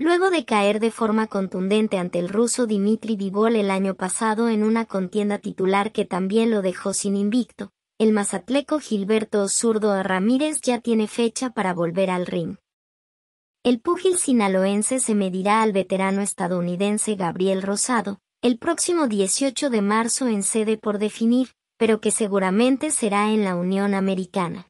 luego de caer de forma contundente ante el ruso Dimitri Vivol el año pasado en una contienda titular que también lo dejó sin invicto, el mazatleco Gilberto Zurdo Ramírez ya tiene fecha para volver al ring. El púgil sinaloense se medirá al veterano estadounidense Gabriel Rosado, el próximo 18 de marzo en sede por definir, pero que seguramente será en la Unión Americana.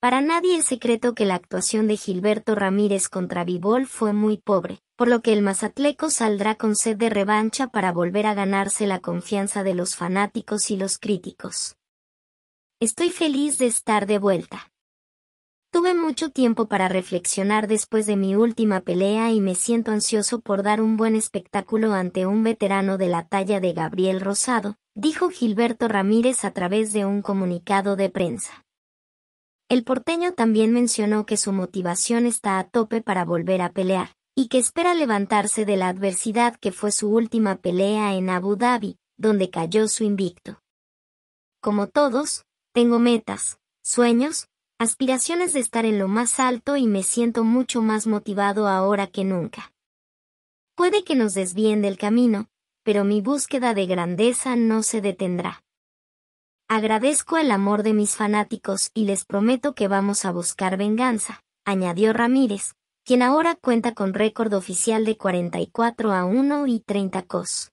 Para nadie es secreto que la actuación de Gilberto Ramírez contra Vivol fue muy pobre, por lo que el Mazatleco saldrá con sed de revancha para volver a ganarse la confianza de los fanáticos y los críticos. Estoy feliz de estar de vuelta. Tuve mucho tiempo para reflexionar después de mi última pelea y me siento ansioso por dar un buen espectáculo ante un veterano de la talla de Gabriel Rosado, dijo Gilberto Ramírez a través de un comunicado de prensa. El porteño también mencionó que su motivación está a tope para volver a pelear, y que espera levantarse de la adversidad que fue su última pelea en Abu Dhabi, donde cayó su invicto. Como todos, tengo metas, sueños, aspiraciones de estar en lo más alto y me siento mucho más motivado ahora que nunca. Puede que nos desvíen del camino, pero mi búsqueda de grandeza no se detendrá. Agradezco el amor de mis fanáticos y les prometo que vamos a buscar venganza, añadió Ramírez, quien ahora cuenta con récord oficial de 44 a 1 y 30 cos.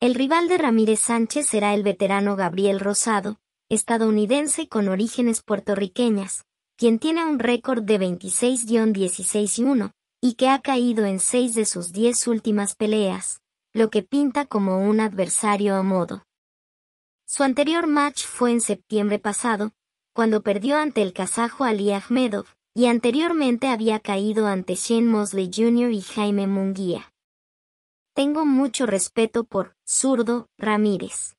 El rival de Ramírez Sánchez será el veterano Gabriel Rosado, estadounidense con orígenes puertorriqueñas, quien tiene un récord de 26-16 1, y que ha caído en seis de sus 10 últimas peleas, lo que pinta como un adversario a modo. Su anterior match fue en septiembre pasado, cuando perdió ante el kazajo Ali Ahmedov, y anteriormente había caído ante Shane Mosley Jr. y Jaime Munguía. Tengo mucho respeto por Zurdo Ramírez.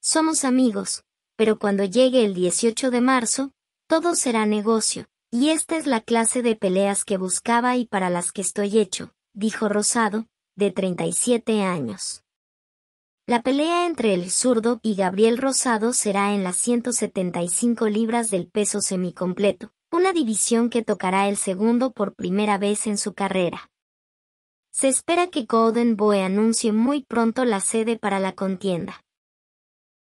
Somos amigos, pero cuando llegue el 18 de marzo, todo será negocio, y esta es la clase de peleas que buscaba y para las que estoy hecho, dijo Rosado, de 37 años. La pelea entre el zurdo y Gabriel Rosado será en las 175 libras del peso semicompleto, una división que tocará el segundo por primera vez en su carrera. Se espera que Golden Boy anuncie muy pronto la sede para la contienda.